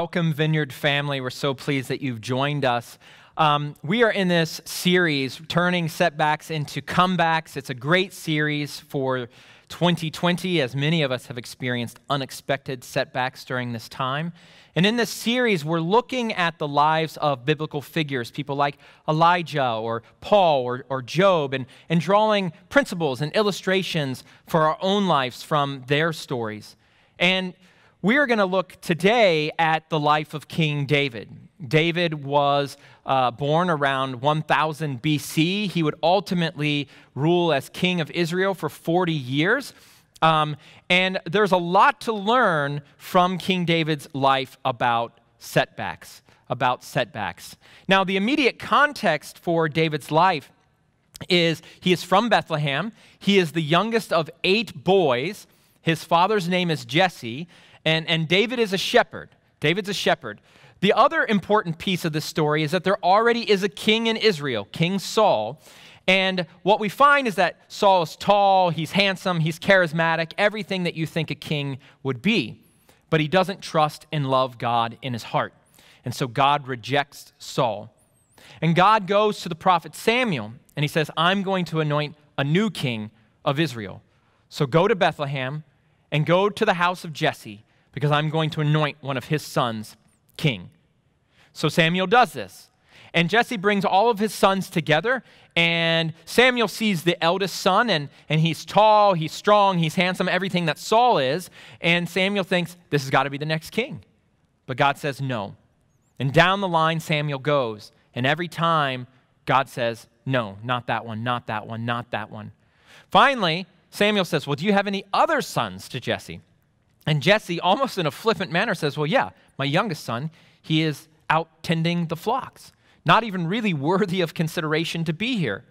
welcome, Vineyard family. We're so pleased that you've joined us. Um, we are in this series, Turning Setbacks into Comebacks. It's a great series for 2020, as many of us have experienced unexpected setbacks during this time. And in this series, we're looking at the lives of biblical figures, people like Elijah or Paul or, or Job, and, and drawing principles and illustrations for our own lives from their stories. And we are going to look today at the life of King David. David was uh, born around 1000 BC. He would ultimately rule as king of Israel for 40 years. Um, and there's a lot to learn from King David's life about setbacks, about setbacks. Now, the immediate context for David's life is he is from Bethlehem. He is the youngest of eight boys. His father's name is Jesse. And, and David is a shepherd. David's a shepherd. The other important piece of this story is that there already is a king in Israel, King Saul. And what we find is that Saul is tall, he's handsome, he's charismatic, everything that you think a king would be. But he doesn't trust and love God in his heart. And so God rejects Saul. And God goes to the prophet Samuel and he says, I'm going to anoint a new king of Israel. So go to Bethlehem and go to the house of Jesse because I'm going to anoint one of his sons king. So Samuel does this. And Jesse brings all of his sons together, and Samuel sees the eldest son, and, and he's tall, he's strong, he's handsome, everything that Saul is. And Samuel thinks, this has got to be the next king. But God says, no. And down the line, Samuel goes. And every time, God says, no, not that one, not that one, not that one. Finally, Samuel says, Well, do you have any other sons to Jesse? And Jesse, almost in a flippant manner, says, Well, yeah, my youngest son, he is out tending the flocks, not even really worthy of consideration to be here.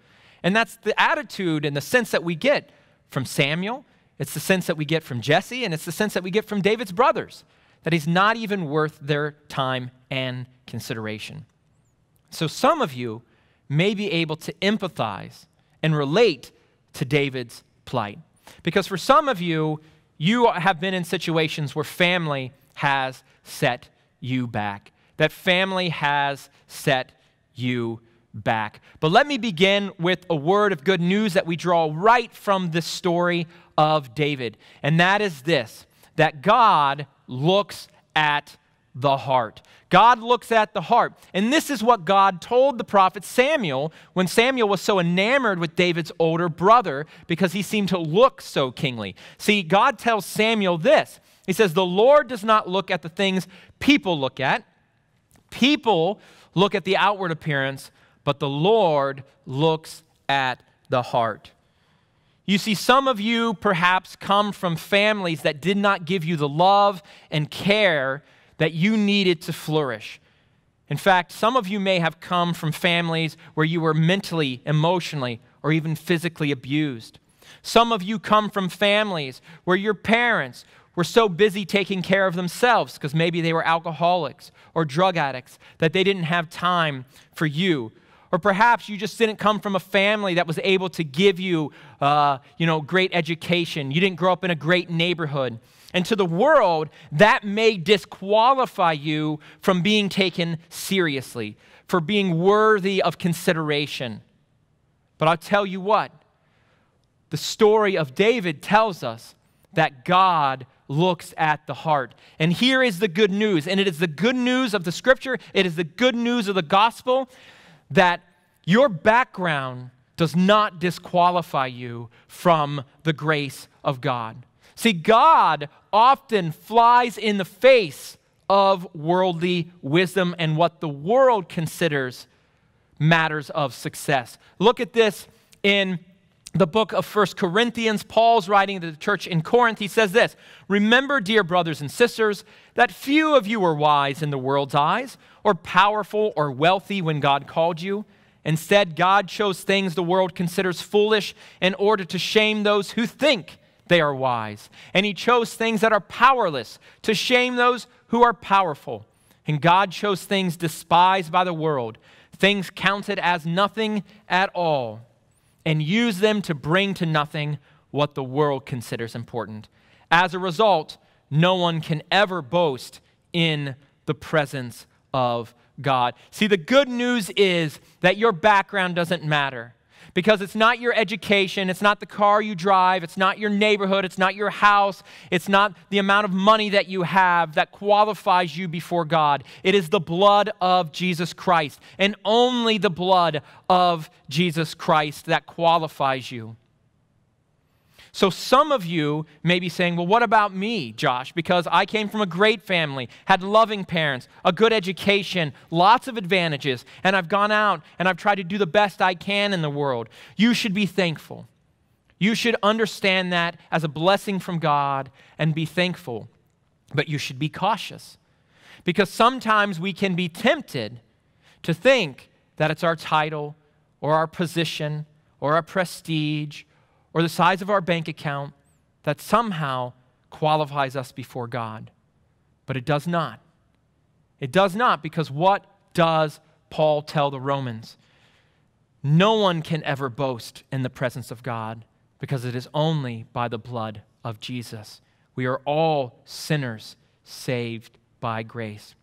And that's the attitude and the sense that we get from Samuel. It's the sense that we get from Jesse, and it's the sense that we get from David's brothers that he's not even worth their time and consideration. So some of you may be able to empathize and relate to David's plight. Because for some of you, you have been in situations where family has set you back, that family has set you back. But let me begin with a word of good news that we draw right from the story of David, and that is this that God looks at the heart. God looks at the heart. And this is what God told the prophet Samuel when Samuel was so enamored with David's older brother because he seemed to look so kingly. See, God tells Samuel this He says, The Lord does not look at the things people look at, people look at the outward appearance, but the Lord looks at the heart. You see, some of you perhaps come from families that did not give you the love and care that you needed to flourish. In fact, some of you may have come from families where you were mentally, emotionally, or even physically abused. Some of you come from families where your parents were so busy taking care of themselves because maybe they were alcoholics or drug addicts that they didn't have time for you. Or perhaps you just didn't come from a family that was able to give you, uh, you know, great education. You didn't grow up in a great neighborhood. And to the world, that may disqualify you from being taken seriously, for being worthy of consideration. But I'll tell you what, the story of David tells us that God looks at the heart. And here is the good news, and it is the good news of the scripture, it is the good news of the gospel that your background does not disqualify you from the grace of God. See, God often flies in the face of worldly wisdom and what the world considers matters of success. Look at this in the book of First Corinthians. Paul's writing to the church in Corinth. He says this Remember, dear brothers and sisters, that few of you were wise in the world's eyes, or powerful or wealthy when God called you. Instead, God chose things the world considers foolish in order to shame those who think they are wise. And he chose things that are powerless to shame those who are powerful. And God chose things despised by the world, things counted as nothing at all, and used them to bring to nothing what the world considers important. As a result, no one can ever boast in the presence of God. See, the good news is that your background doesn't matter. Because it's not your education, it's not the car you drive, it's not your neighborhood, it's not your house, it's not the amount of money that you have that qualifies you before God. It is the blood of Jesus Christ, and only the blood of Jesus Christ that qualifies you. So some of you may be saying, well, what about me, Josh? Because I came from a great family, had loving parents, a good education, lots of advantages, and I've gone out and I've tried to do the best I can in the world. You should be thankful. You should understand that as a blessing from God and be thankful. But you should be cautious because sometimes we can be tempted to think that it's our title or our position or our prestige or the size of our bank account that somehow qualifies us before God. But it does not. It does not because what does Paul tell the Romans? No one can ever boast in the presence of God because it is only by the blood of Jesus. We are all sinners saved by grace.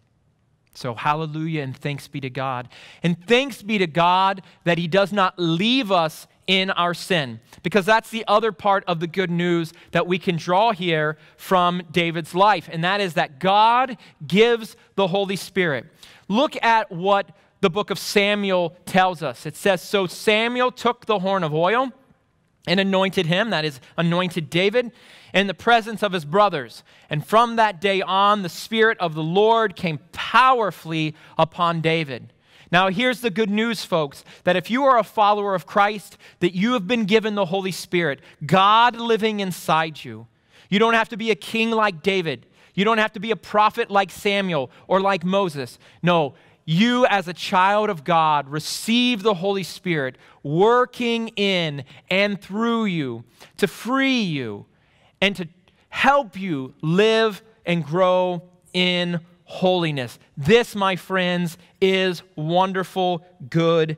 So, hallelujah and thanks be to God. And thanks be to God that He does not leave us in our sin, because that's the other part of the good news that we can draw here from David's life, and that is that God gives the Holy Spirit. Look at what the book of Samuel tells us it says, So Samuel took the horn of oil and anointed him, that is, anointed David, in the presence of his brothers. And from that day on, the Spirit of the Lord came powerfully upon David. Now, here's the good news, folks that if you are a follower of Christ, that you have been given the Holy Spirit, God living inside you. You don't have to be a king like David. You don't have to be a prophet like Samuel or like Moses. No, you, as a child of God, receive the Holy Spirit working in and through you to free you and to help you live and grow in holiness. This, my friends, is wonderful good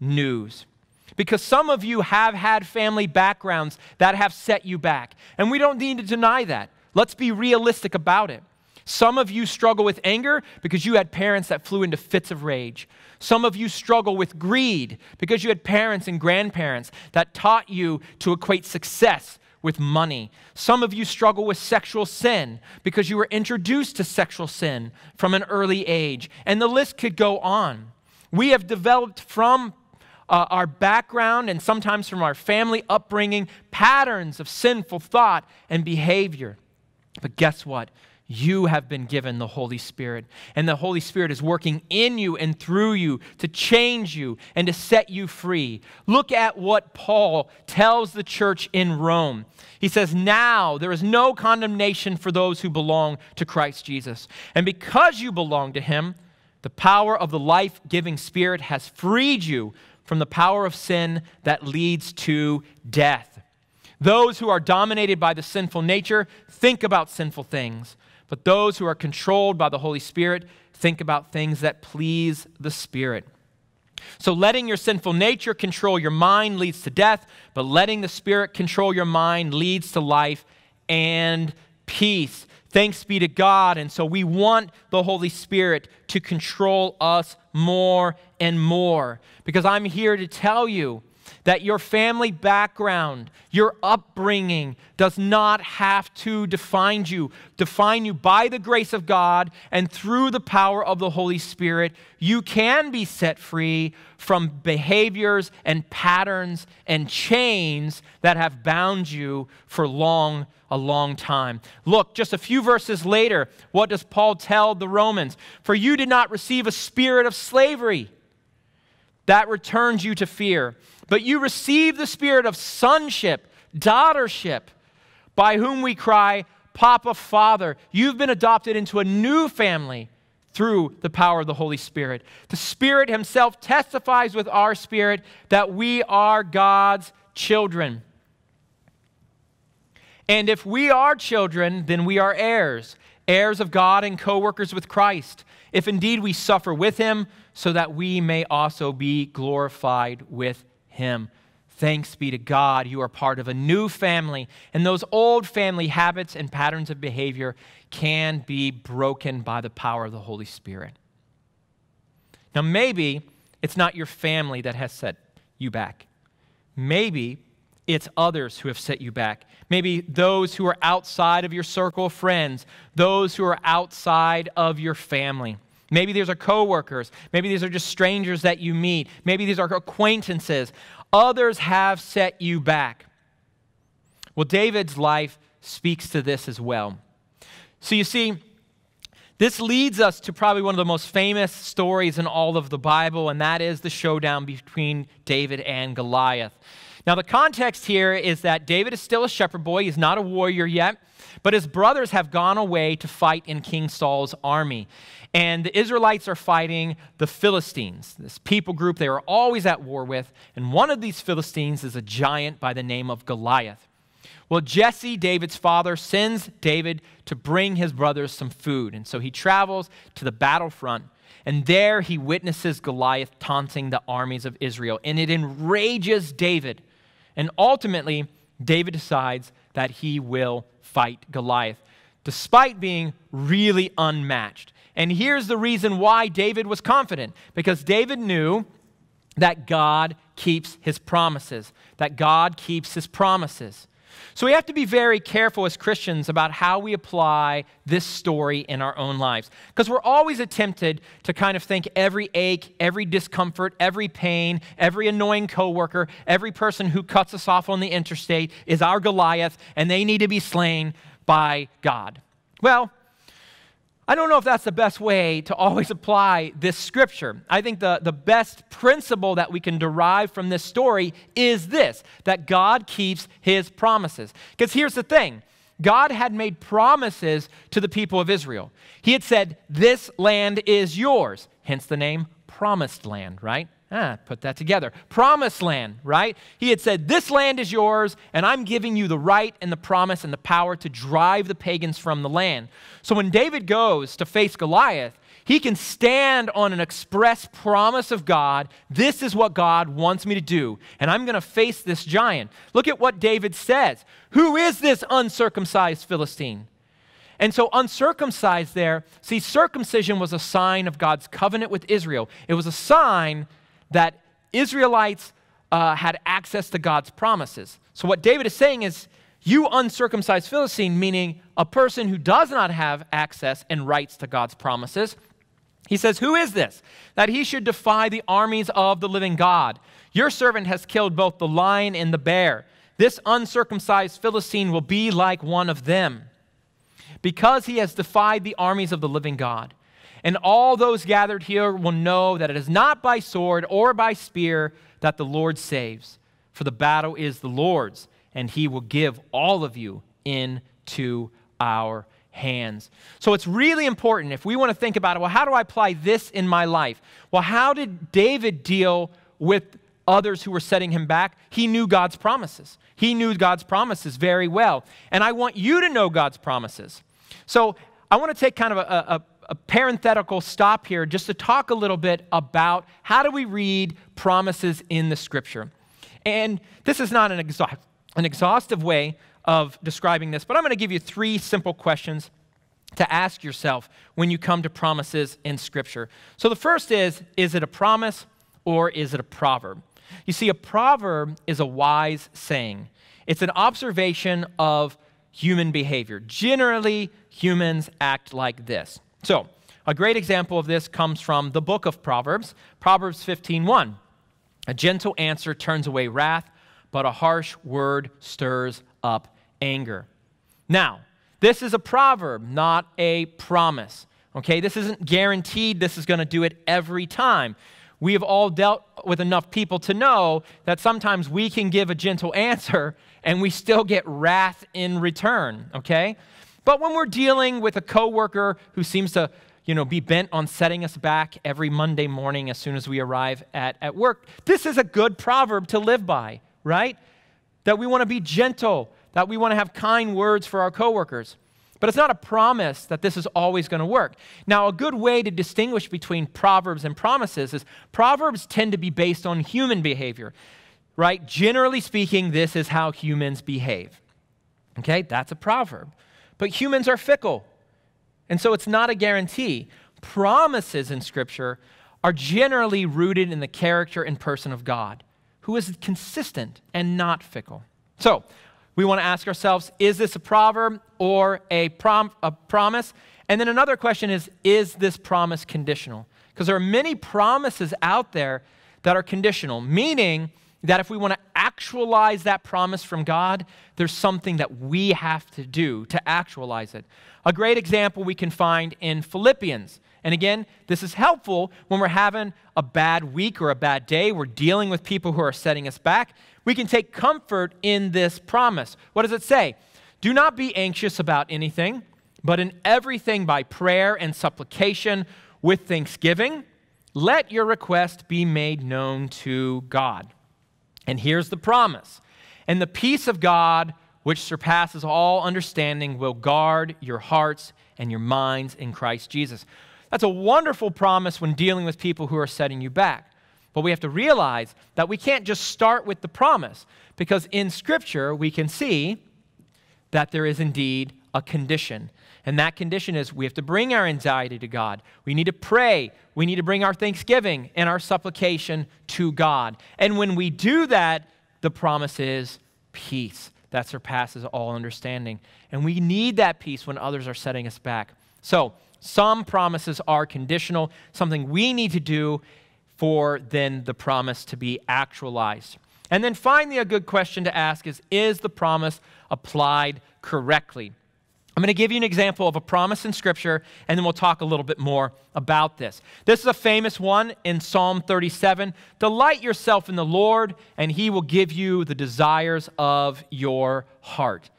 news. Because some of you have had family backgrounds that have set you back, and we don't need to deny that. Let's be realistic about it. Some of you struggle with anger because you had parents that flew into fits of rage. Some of you struggle with greed because you had parents and grandparents that taught you to equate success with money. Some of you struggle with sexual sin because you were introduced to sexual sin from an early age. And the list could go on. We have developed from uh, our background and sometimes from our family upbringing patterns of sinful thought and behavior. But guess what? you have been given the Holy Spirit. And the Holy Spirit is working in you and through you to change you and to set you free. Look at what Paul tells the church in Rome. He says, Now there is no condemnation for those who belong to Christ Jesus. And because you belong to him, the power of the life giving Spirit has freed you from the power of sin that leads to death. Those who are dominated by the sinful nature think about sinful things but those who are controlled by the Holy Spirit think about things that please the Spirit. So letting your sinful nature control your mind leads to death, but letting the Spirit control your mind leads to life and peace. Thanks be to God. And so we want the Holy Spirit to control us more and more because I'm here to tell you that your family background, your upbringing does not have to define you. Define you by the grace of God and through the power of the Holy Spirit. You can be set free from behaviors and patterns and chains that have bound you for long a long time. Look, just a few verses later, what does Paul tell the Romans? For you did not receive a spirit of slavery that returns you to fear but you receive the spirit of sonship, daughtership, by whom we cry, Papa, Father. You've been adopted into a new family through the power of the Holy Spirit. The Spirit Himself testifies with our spirit that we are God's children. And if we are children, then we are heirs, heirs of God and co workers with Christ, if indeed we suffer with Him, so that we may also be glorified with him. Thanks be to God, you are part of a new family, and those old family habits and patterns of behavior can be broken by the power of the Holy Spirit. Now, maybe it's not your family that has set you back. Maybe it's others who have set you back. Maybe those who are outside of your circle of friends, those who are outside of your family. Maybe these are coworkers. Maybe these are just strangers that you meet. Maybe these are acquaintances. Others have set you back. Well, David's life speaks to this as well. So you see, this leads us to probably one of the most famous stories in all of the Bible, and that is the showdown between David and Goliath. Now, the context here is that David is still a shepherd boy. He's not a warrior yet. But his brothers have gone away to fight in King Saul's army. And the Israelites are fighting the Philistines, this people group they were always at war with. And one of these Philistines is a giant by the name of Goliath. Well, Jesse, David's father, sends David to bring his brothers some food. And so he travels to the battlefront. And there he witnesses Goliath taunting the armies of Israel. And it enrages David. And ultimately, David decides that he will fight Goliath, despite being really unmatched. And here's the reason why David was confident because David knew that God keeps his promises, that God keeps his promises. So we have to be very careful as Christians about how we apply this story in our own lives. Because we're always tempted to kind of think every ache, every discomfort, every pain, every annoying coworker, every person who cuts us off on the interstate is our Goliath and they need to be slain by God. Well, I don't know if that's the best way to always apply this scripture. I think the, the best principle that we can derive from this story is this that God keeps his promises. Because here's the thing God had made promises to the people of Israel. He had said, This land is yours, hence the name Promised Land, right? Ah, put that together. Promised land, right? He had said, This land is yours, and I'm giving you the right and the promise and the power to drive the pagans from the land. So when David goes to face Goliath, he can stand on an express promise of God. This is what God wants me to do, and I'm going to face this giant. Look at what David says Who is this uncircumcised Philistine? And so, uncircumcised there, see, circumcision was a sign of God's covenant with Israel. It was a sign that Israelites uh, had access to God's promises. So, what David is saying is, you uncircumcised Philistine, meaning a person who does not have access and rights to God's promises. He says, Who is this? That he should defy the armies of the living God. Your servant has killed both the lion and the bear. This uncircumcised Philistine will be like one of them, because he has defied the armies of the living God. And all those gathered here will know that it is not by sword or by spear that the Lord saves, for the battle is the Lord's, and he will give all of you into our hands. So it's really important if we want to think about it well, how do I apply this in my life? Well, how did David deal with others who were setting him back? He knew God's promises. He knew God's promises very well. And I want you to know God's promises. So I want to take kind of a, a a parenthetical stop here just to talk a little bit about how do we read promises in the scripture. And this is not an, exha- an exhaustive way of describing this, but I'm going to give you three simple questions to ask yourself when you come to promises in scripture. So the first is is it a promise or is it a proverb? You see, a proverb is a wise saying, it's an observation of human behavior. Generally, humans act like this. So, a great example of this comes from the book of Proverbs, Proverbs 15:1. A gentle answer turns away wrath, but a harsh word stirs up anger. Now, this is a proverb, not a promise. Okay, this isn't guaranteed this is going to do it every time. We have all dealt with enough people to know that sometimes we can give a gentle answer and we still get wrath in return, okay? But when we're dealing with a coworker who seems to, you know, be bent on setting us back every Monday morning as soon as we arrive at, at work, this is a good proverb to live by, right? That we want to be gentle, that we want to have kind words for our coworkers. But it's not a promise that this is always going to work. Now, a good way to distinguish between proverbs and promises is proverbs tend to be based on human behavior, right? Generally speaking, this is how humans behave. Okay, that's a proverb. But humans are fickle, and so it's not a guarantee. Promises in Scripture are generally rooted in the character and person of God, who is consistent and not fickle. So, we want to ask ourselves is this a proverb or a, prom a promise? And then another question is is this promise conditional? Because there are many promises out there that are conditional, meaning that if we want to actualize that promise from God, there's something that we have to do to actualize it. A great example we can find in Philippians. And again, this is helpful when we're having a bad week or a bad day. We're dealing with people who are setting us back. We can take comfort in this promise. What does it say? Do not be anxious about anything, but in everything by prayer and supplication with thanksgiving, let your request be made known to God. And here's the promise And the peace of God, which surpasses all understanding, will guard your hearts and your minds in Christ Jesus. That's a wonderful promise when dealing with people who are setting you back. But we have to realize that we can't just start with the promise, because in Scripture we can see that there is indeed a condition. And that condition is we have to bring our anxiety to God. We need to pray. We need to bring our thanksgiving and our supplication to God. And when we do that, the promise is peace that surpasses all understanding. And we need that peace when others are setting us back. So, some promises are conditional, something we need to do for then the promise to be actualized. And then finally, a good question to ask is Is the promise applied correctly? I'm going to give you an example of a promise in Scripture, and then we'll talk a little bit more about this. This is a famous one in Psalm 37 Delight yourself in the Lord, and he will give you the desires of your heart.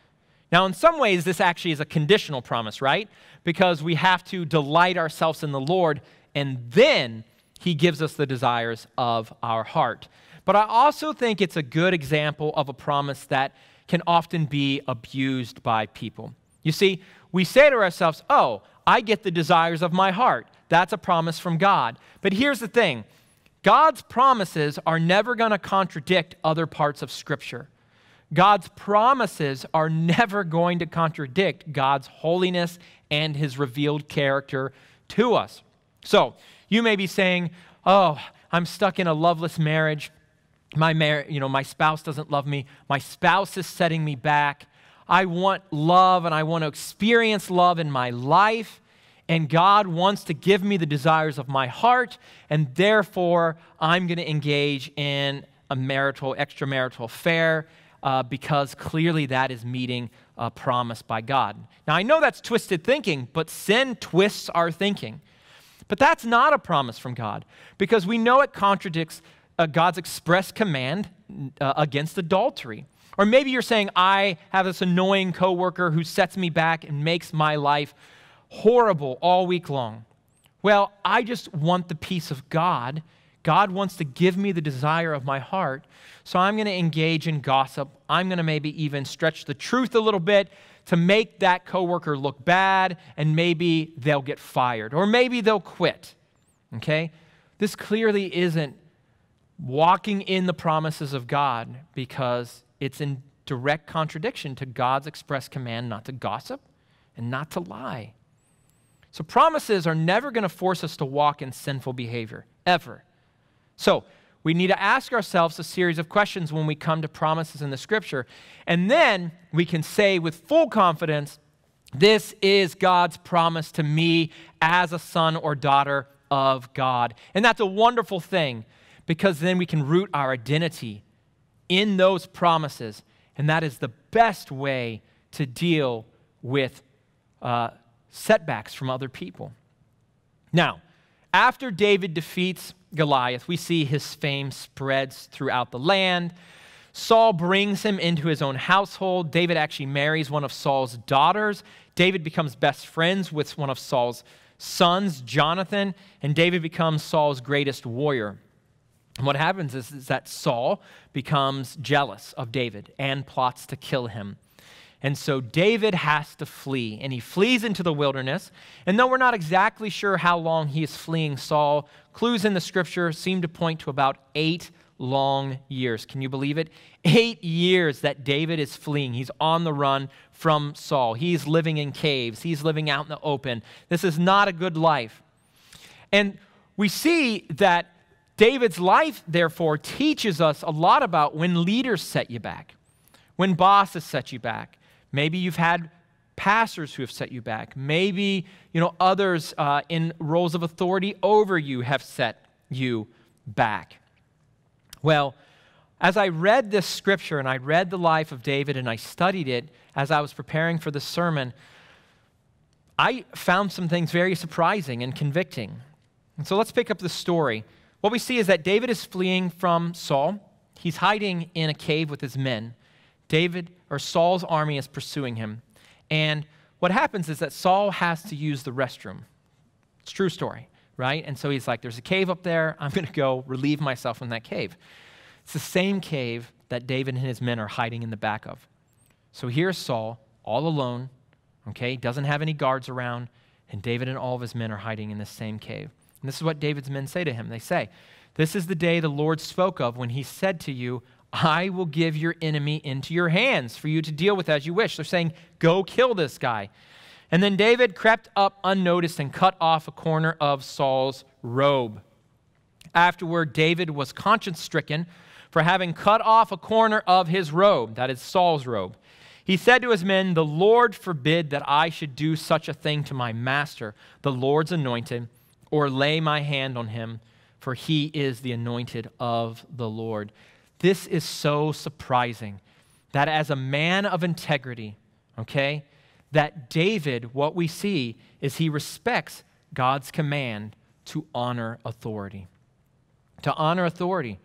Now, in some ways, this actually is a conditional promise, right? Because we have to delight ourselves in the Lord, and then he gives us the desires of our heart. But I also think it's a good example of a promise that can often be abused by people. You see, we say to ourselves, oh, I get the desires of my heart. That's a promise from God. But here's the thing God's promises are never going to contradict other parts of Scripture. God's promises are never going to contradict God's holiness and his revealed character to us. So you may be saying, Oh, I'm stuck in a loveless marriage. My, mar- you know, my spouse doesn't love me. My spouse is setting me back. I want love and I want to experience love in my life. And God wants to give me the desires of my heart. And therefore, I'm going to engage in a marital, extramarital affair uh, because clearly that is meeting a promise by God. Now, I know that's twisted thinking, but sin twists our thinking. But that's not a promise from God because we know it contradicts uh, God's express command uh, against adultery. Or maybe you're saying, I have this annoying coworker who sets me back and makes my life horrible all week long. Well, I just want the peace of God. God wants to give me the desire of my heart, so I'm going to engage in gossip. I'm going to maybe even stretch the truth a little bit to make that coworker look bad, and maybe they'll get fired or maybe they'll quit. Okay? This clearly isn't walking in the promises of God because it's in direct contradiction to God's express command not to gossip and not to lie. So, promises are never going to force us to walk in sinful behavior, ever. So, we need to ask ourselves a series of questions when we come to promises in the scripture. And then we can say with full confidence, This is God's promise to me as a son or daughter of God. And that's a wonderful thing because then we can root our identity in those promises. And that is the best way to deal with uh, setbacks from other people. Now, after David defeats Goliath, we see his fame spreads throughout the land. Saul brings him into his own household. David actually marries one of Saul's daughters. David becomes best friends with one of Saul's sons, Jonathan, and David becomes Saul's greatest warrior. And what happens is, is that Saul becomes jealous of David and plots to kill him. And so David has to flee, and he flees into the wilderness. And though we're not exactly sure how long he is fleeing Saul, clues in the scripture seem to point to about eight long years. Can you believe it? Eight years that David is fleeing. He's on the run from Saul. He's living in caves, he's living out in the open. This is not a good life. And we see that David's life, therefore, teaches us a lot about when leaders set you back, when bosses set you back. Maybe you've had pastors who have set you back. Maybe you know others uh, in roles of authority over you have set you back. Well, as I read this scripture and I read the life of David and I studied it as I was preparing for the sermon, I found some things very surprising and convicting. And so let's pick up the story what we see is that David is fleeing from Saul. He's hiding in a cave with his men. David or Saul's army is pursuing him. And what happens is that Saul has to use the restroom. It's true story, right? And so he's like, there's a cave up there. I'm going to go relieve myself in that cave. It's the same cave that David and his men are hiding in the back of. So here's Saul all alone, okay? Doesn't have any guards around, and David and all of his men are hiding in the same cave. And this is what David's men say to him. They say, This is the day the Lord spoke of when he said to you, I will give your enemy into your hands for you to deal with as you wish. They're saying, Go kill this guy. And then David crept up unnoticed and cut off a corner of Saul's robe. Afterward, David was conscience stricken for having cut off a corner of his robe, that is Saul's robe. He said to his men, The Lord forbid that I should do such a thing to my master, the Lord's anointed or lay my hand on him, for he is the anointed of the Lord. This is so surprising that as a man of integrity, okay, that David, what we see is he respects God's command to honor authority. To honor authority.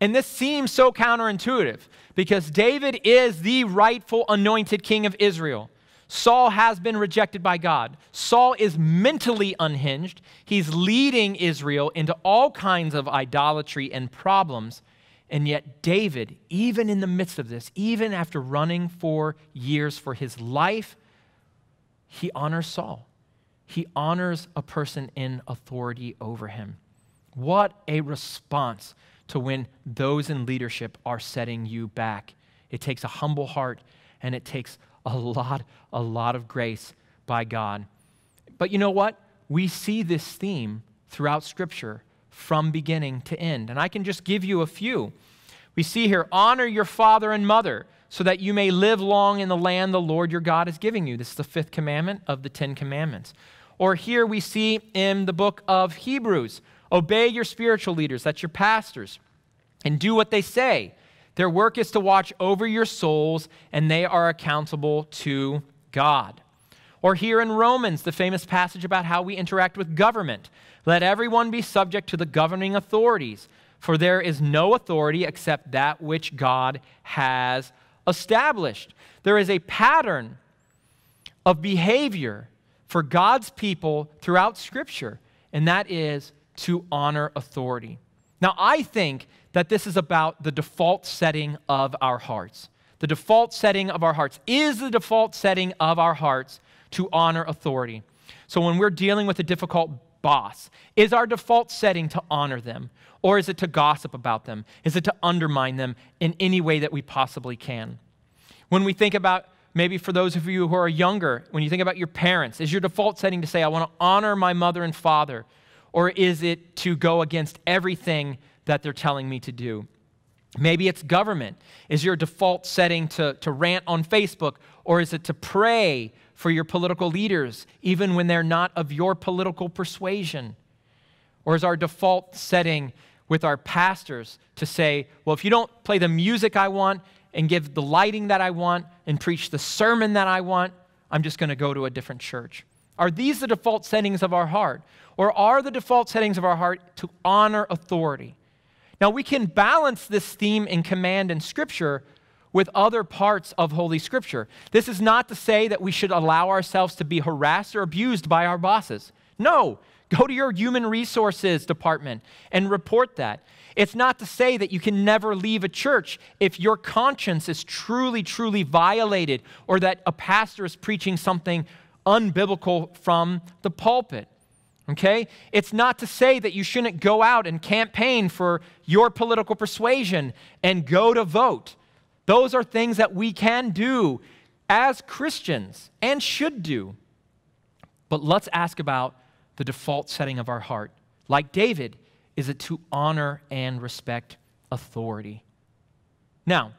And this seems so counterintuitive because David is the rightful anointed king of Israel. Saul has been rejected by God. Saul is mentally unhinged. He's leading Israel into all kinds of idolatry and problems. And yet, David, even in the midst of this, even after running for years for his life, he honors Saul. He honors a person in authority over him. What a response to when those in leadership are setting you back. It takes a humble heart and it takes a lot, a lot of grace by God. But you know what? We see this theme throughout Scripture from beginning to end. And I can just give you a few. We see here honor your father and mother so that you may live long in the land the Lord your God is giving you. This is the fifth commandment of the Ten Commandments. Or here we see in the book of Hebrews obey your spiritual leaders, that's your pastors, and do what they say their work is to watch over your souls, and they are accountable to God. Or here in Romans, the famous passage about how we interact with government. Let everyone be subject to the governing authorities, for there is no authority except that which God has established. There is a pattern of behavior for God's people throughout Scripture, and that is to honor authority. Now, I think that this is about the default setting of our hearts. The default setting of our hearts is the default setting of our hearts to honor authority. So when we're dealing with a difficult boss, is our default setting to honor them? Or is it to gossip about them? Is it to undermine them in any way that we possibly can? When we think about maybe for those of you who are younger, when you think about your parents, is your default setting to say, I want to honor my mother and father? or is it to go against everything that they're telling me to do? Maybe it's government. Is your default setting to, to rant on Facebook, or is it to pray for your political leaders, even when they're not of your political persuasion? Or is our default setting with our pastors to say, well, if you don't play the music I want and give the lighting that I want and preach the sermon that I want, I'm just going to go to a different church? Are these the default settings of our heart? Or are the default settings of our heart to honor authority? Now, we can balance this theme in command in Scripture with other parts of Holy Scripture. This is not to say that we should allow ourselves to be harassed or abused by our bosses. No, go to your human resources department and report that. It's not to say that you can never leave a church if your conscience is truly, truly violated or that a pastor is preaching something unbiblical from the pulpit. Okay? It's not to say that you shouldn't go out and campaign for your political persuasion and go to vote. Those are things that we can do as Christians and should do. But let's ask about the default setting of our heart. Like David, is it to honor and respect authority? Now,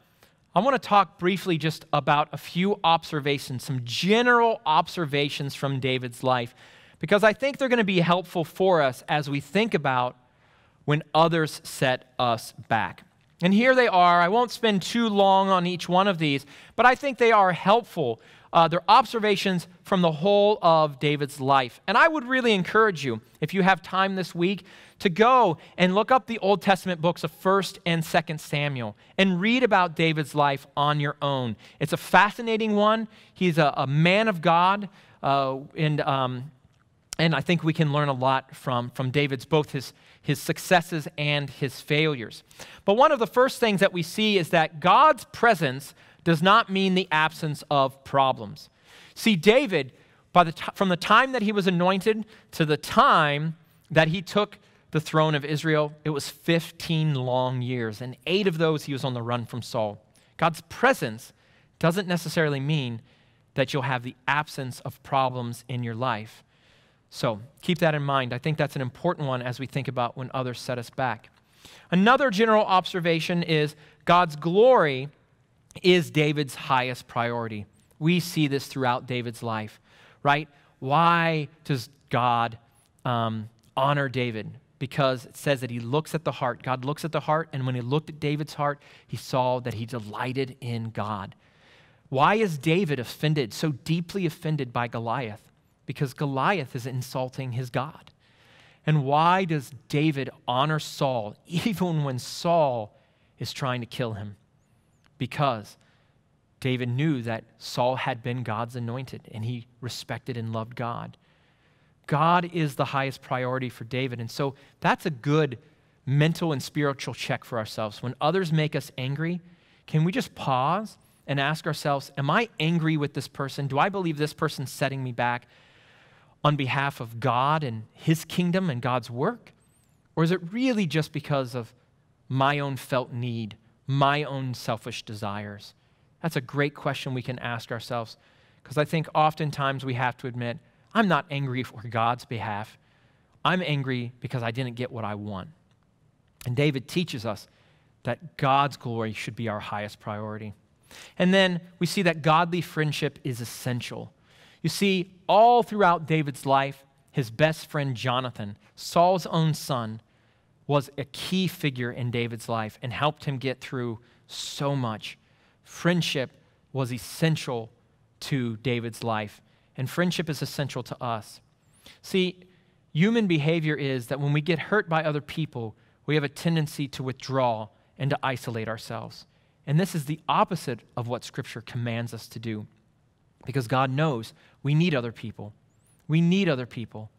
I want to talk briefly just about a few observations, some general observations from David's life, because I think they're going to be helpful for us as we think about when others set us back. And here they are. I won't spend too long on each one of these, but I think they are helpful uh, they're observations from the whole of David's life. And I would really encourage you, if you have time this week, to go and look up the Old Testament books of 1st and 2nd Samuel and read about David's life on your own. It's a fascinating one. He's a, a man of God, uh, and, um, and I think we can learn a lot from, from David's, both his, his successes and his failures. But one of the first things that we see is that God's presence does not mean the absence of problems. See, David, the from the time that he was anointed to the time that he took the throne of Israel, it was 15 long years, and eight of those he was on the run from Saul. God's presence doesn't necessarily mean that you'll have the absence of problems in your life. So keep that in mind. I think that's an important one as we think about when others set us back. Another general observation is God's glory is David's highest priority. We see this throughout David's life, right? Why does God um, honor David? Because it says that he looks at the heart. God looks at the heart, and when he looked at David's heart, he saw that he delighted in God. Why is David offended, so deeply offended by Goliath? Because Goliath is insulting his God. And why does David honor Saul even when Saul is trying to kill him? because David knew that Saul had been God's anointed and he respected and loved God. God is the highest priority for David. And so that's a good mental and spiritual check for ourselves. When others make us angry, can we just pause and ask ourselves, Am I angry with this person? Do I believe this person's setting me back on behalf of God and His kingdom and God's work? Or is it really just because of my own felt need my own selfish desires? That's a great question we can ask ourselves because I think oftentimes we have to admit, I'm not angry for God's behalf. I'm angry because I didn't get what I want. And David teaches us that God's glory should be our highest priority. And then we see that godly friendship is essential. You see, all throughout David's life, his best friend Jonathan, Saul's own son, was a key figure in David's life and helped him get through so much. Friendship was essential to David's life, and friendship is essential to us. See, human behavior is that when we get hurt by other people, we have a tendency to withdraw and to isolate ourselves. And this is the opposite of what Scripture commands us to do because God knows we need other people. We need other people.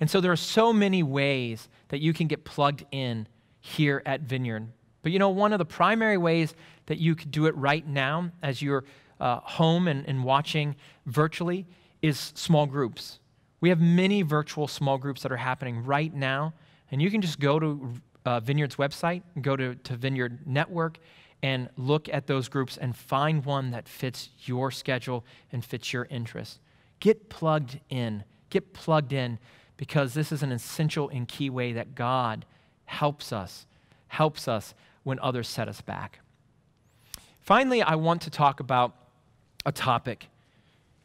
And so there are so many ways that you can get plugged in here at Vineyard. But you know, one of the primary ways that you could do it right now as you're uh, home and, and watching virtually is small groups. We have many virtual small groups that are happening right now, and you can just go to uh, Vineyard's website, go to, to Vineyard Network, and look at those groups and find one that fits your schedule and fits your interest. Get plugged in. Get plugged in because this is an essential and key way that God helps us, helps us when others set us back. Finally, I want to talk about a topic,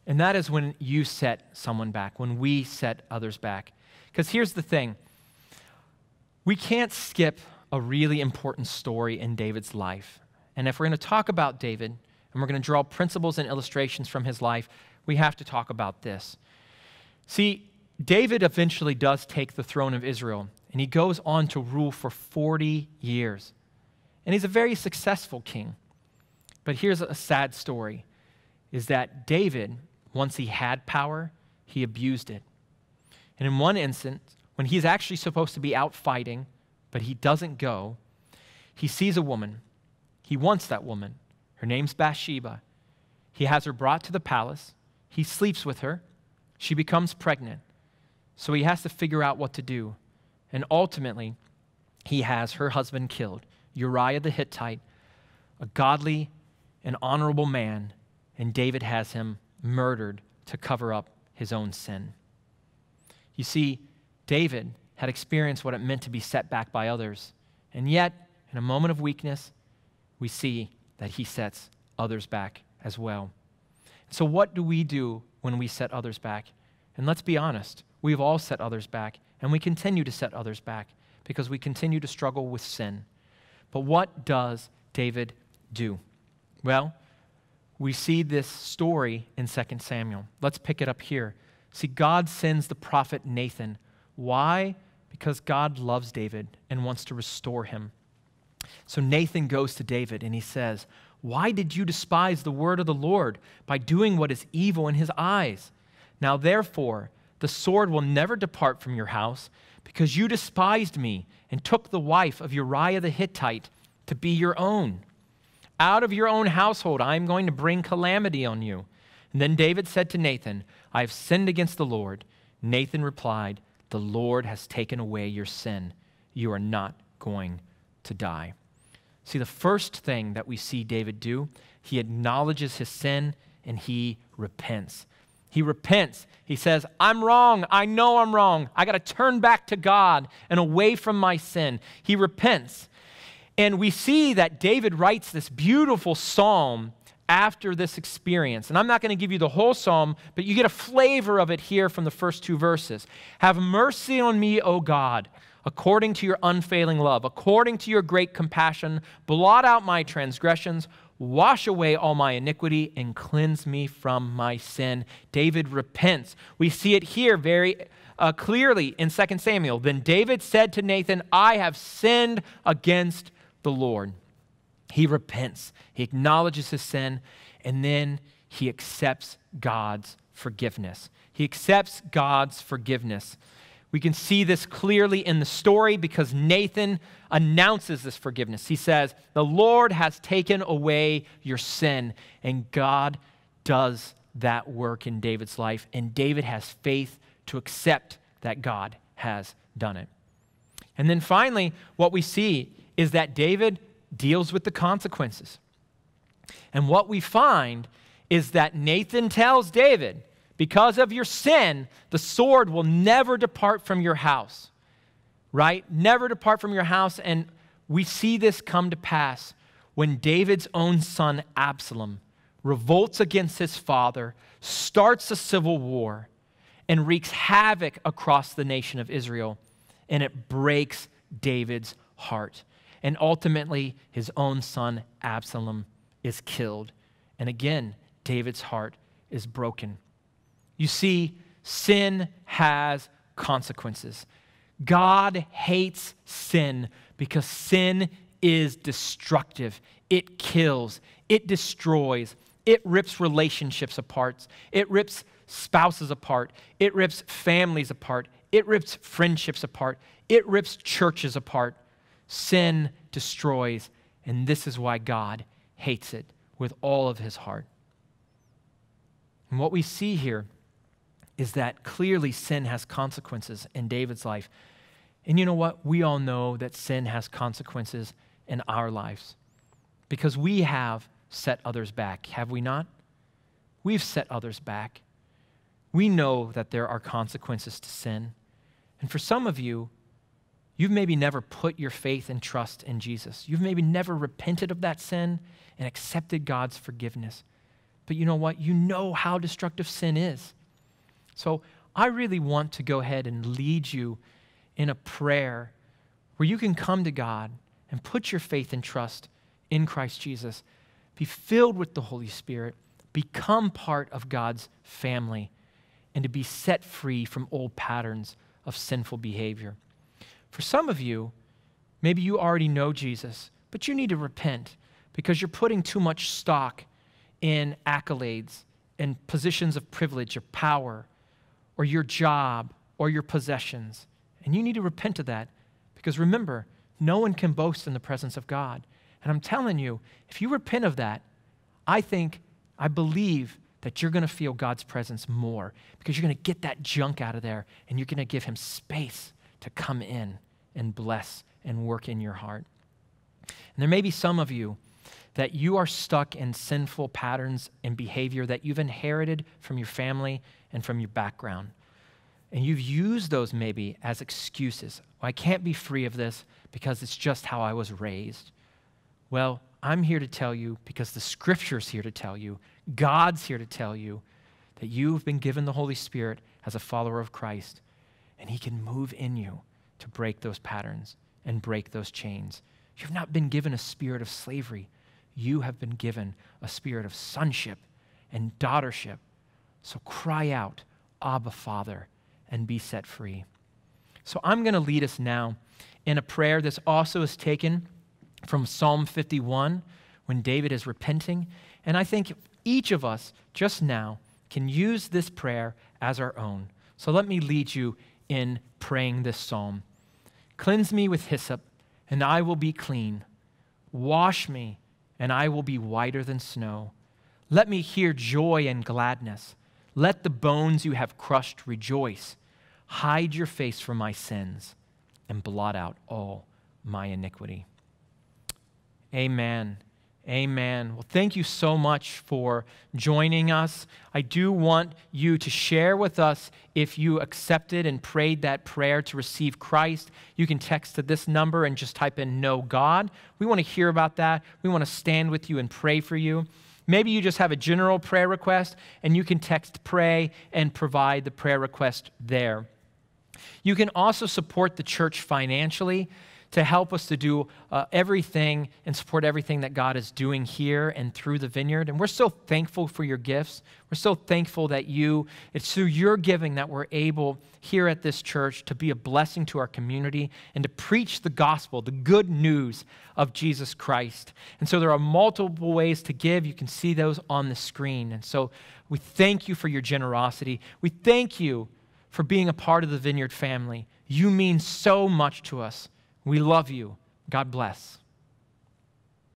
and that is when you set someone back, when we set others back. Because here's the thing we can't skip a really important story in David's life. And if we're going to talk about David and we're going to draw principles and illustrations from his life, we have to talk about this. See, David eventually does take the throne of Israel, and he goes on to rule for 40 years. And he's a very successful king. But here's a sad story is that David, once he had power, he abused it. And in one instance, when he's actually supposed to be out fighting, but he doesn't go, he sees a woman. He wants that woman. Her name's Bathsheba. He has her brought to the palace. He sleeps with her. She becomes pregnant. So he has to figure out what to do. And ultimately, he has her husband killed Uriah the Hittite, a godly and honorable man, and David has him murdered to cover up his own sin. You see, David had experienced what it meant to be set back by others. And yet, in a moment of weakness, we see that he sets others back as well. So, what do we do when we set others back? And let's be honest, We've all set others back, and we continue to set others back because we continue to struggle with sin. But what does David do? Well, we see this story in 2 Samuel. Let's pick it up here. See, God sends the prophet Nathan. Why? Because God loves David and wants to restore him. So Nathan goes to David and he says, Why did you despise the word of the Lord by doing what is evil in his eyes? Now, therefore, the sword will never depart from your house, because you despised me and took the wife of Uriah the Hittite to be your own. Out of your own household, I am going to bring calamity on you. And then David said to Nathan, I have sinned against the Lord. Nathan replied, The Lord has taken away your sin. You are not going to die. See, the first thing that we see David do, he acknowledges his sin and he repents. He repents. He says, I'm wrong. I know I'm wrong. I got to turn back to God and away from my sin. He repents. And we see that David writes this beautiful psalm after this experience. And I'm not going to give you the whole psalm, but you get a flavor of it here from the first two verses. Have mercy on me, O God, according to your unfailing love, according to your great compassion. Blot out my transgressions. Wash away all my iniquity and cleanse me from my sin. David repents. We see it here very uh, clearly in 2 Samuel. Then David said to Nathan, I have sinned against the Lord. He repents, he acknowledges his sin, and then he accepts God's forgiveness. He accepts God's forgiveness. We can see this clearly in the story because Nathan announces this forgiveness. He says, The Lord has taken away your sin, and God does that work in David's life, and David has faith to accept that God has done it. And then finally, what we see is that David deals with the consequences. And what we find is that Nathan tells David, because of your sin, the sword will never depart from your house, right? Never depart from your house. And we see this come to pass when David's own son, Absalom, revolts against his father, starts a civil war, and wreaks havoc across the nation of Israel. And it breaks David's heart. And ultimately, his own son, Absalom, is killed. And again, David's heart is broken. You see, sin has consequences. God hates sin because sin is destructive. It kills, it destroys, it rips relationships apart, it rips spouses apart, it rips families apart, it rips friendships apart, it rips churches apart. Sin destroys, and this is why God hates it with all of his heart. And what we see here is that clearly sin has consequences in David's life. And you know what? We all know that sin has consequences in our lives because we have set others back, have we not? We've set others back. We know that there are consequences to sin. And for some of you, you've maybe never put your faith and trust in Jesus. You've maybe never repented of that sin and accepted God's forgiveness. But you know what? You know how destructive sin is. So I really want to go ahead and lead you in a prayer where you can come to God and put your faith and trust in Christ Jesus, be filled with the Holy Spirit, become part of God's family, and to be set free from old patterns of sinful behavior. For some of you, maybe you already know Jesus, but you need to repent because you're putting too much stock in accolades and positions of privilege or power or your job or your possessions. And you need to repent of that because remember, no one can boast in the presence of God. And I'm telling you, if you repent of that, I think, I believe that you're going to feel God's presence more because you're going to get that junk out of there and you're going to give Him space to come in and bless and work in your heart. And there may be some of you that you are stuck in sinful patterns and behavior that you've inherited from your family and from your background. And you've used those maybe as excuses. I can't be free of this because it's just how I was raised. Well, I'm here to tell you because the scripture's here to tell you, God's here to tell you that you've been given the Holy Spirit as a follower of Christ, and He can move in you to break those patterns and break those chains. You've not been given a spirit of slavery, you have been given a spirit of sonship and daughtership. So cry out, Abba, Father, and be set free. So I'm going to lead us now in a prayer. This also is taken from Psalm 51 when David is repenting. And I think each of us just now can use this prayer as our own. So let me lead you in praying this psalm Cleanse me with hyssop, and I will be clean. Wash me and I will be whiter than snow. Let me hear joy and gladness. Let the bones you have crushed rejoice. Hide your face from my sins and blot out all my iniquity. Amen. Amen. Well, thank you so much for joining us. I do want you to share with us if you accepted and prayed that prayer to receive Christ. You can text to this number and just type in "No God. We want to hear about that. We want to stand with you and pray for you. Maybe you just have a general prayer request and you can text pray and provide the prayer request there. You can also support the church financially to help us to do uh, everything and support everything that God is doing here and through the vineyard. And we're so thankful for your gifts. We're so thankful that you, it's through your giving that we're able here at this church to be a blessing to our community and to preach the gospel, the good news of Jesus Christ. And so there are multiple ways to give. You can see those on the screen. And so we thank you for your generosity. We thank you for being a part of the Vineyard family. You mean so much to us. We love you. God bless.